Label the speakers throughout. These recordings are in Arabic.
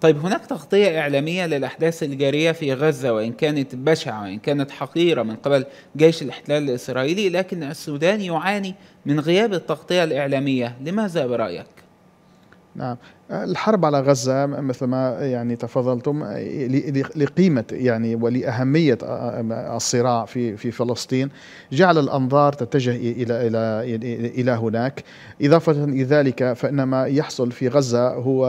Speaker 1: طيب هناك تغطية إعلامية للأحداث الجارية في غزة وإن كانت بشعة وإن كانت حقيرة من قبل جيش الاحتلال الإسرائيلي لكن السودان يعاني من غياب التغطية الإعلامية لماذا برأيك؟
Speaker 2: نعم الحرب على غزة مثل ما يعني تفضلتم لقيمة يعني ولأهمية الصراع في في فلسطين جعل الأنظار تتجه إلى إلى إلى هناك إضافة لذلك فإن ما يحصل في غزة هو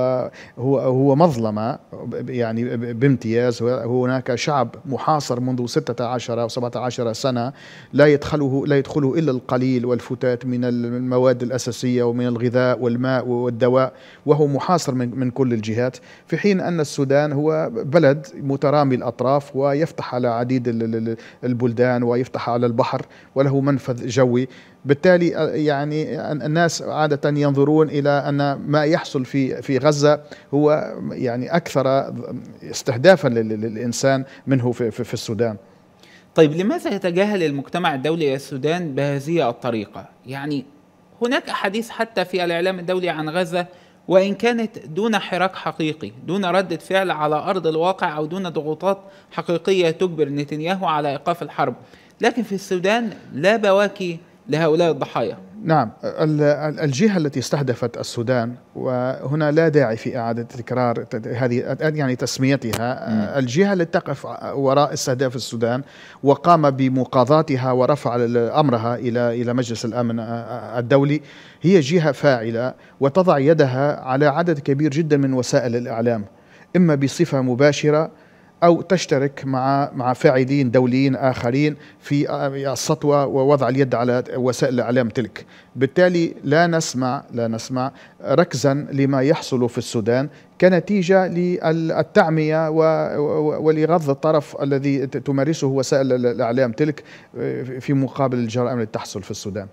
Speaker 2: هو هو مظلمة يعني بامتياز هناك شعب محاصر منذ 16 أو 17 سنة لا يدخله لا يدخله إلا القليل والفتات من المواد الأساسية ومن الغذاء والماء والدواء وهو محاصر من, من كل الجهات في حين أن السودان هو بلد مترامي الأطراف ويفتح على عديد البلدان ويفتح على البحر وله منفذ جوي بالتالي آه، يعني الناس عادة ينظرون إلى أن ما يحصل في في غزة هو يعني أكثر استهدافا للإنسان منه في, في السودان
Speaker 1: طيب لماذا يتجاهل المجتمع الدولي السودان بهذه الطريقة؟ يعني هناك أحاديث حتى في الإعلام الدولي عن غزة وإن كانت دون حراك حقيقي دون ردة فعل على أرض الواقع أو دون ضغوطات حقيقية تجبر نتنياهو على إيقاف الحرب لكن في السودان لا بواكي لهؤلاء الضحايا
Speaker 2: نعم الجهة التي استهدفت السودان وهنا لا داعي في إعادة تكرار هذه يعني تسميتها الجهة التي تقف وراء استهداف السودان وقام بمقاضاتها ورفع أمرها إلى إلى مجلس الأمن الدولي هي جهة فاعلة وتضع يدها على عدد كبير جدا من وسائل الإعلام إما بصفة مباشرة او تشترك مع مع فاعلين دوليين اخرين في آه، السطوه ووضع اليد على وسائل الاعلام تلك، بالتالي لا نسمع لا نسمع ركزا لما يحصل في السودان كنتيجه للتعميه ولغض الطرف الذي تمارسه وسائل الاعلام تلك آه، في مقابل الجرائم التي تحصل في السودان.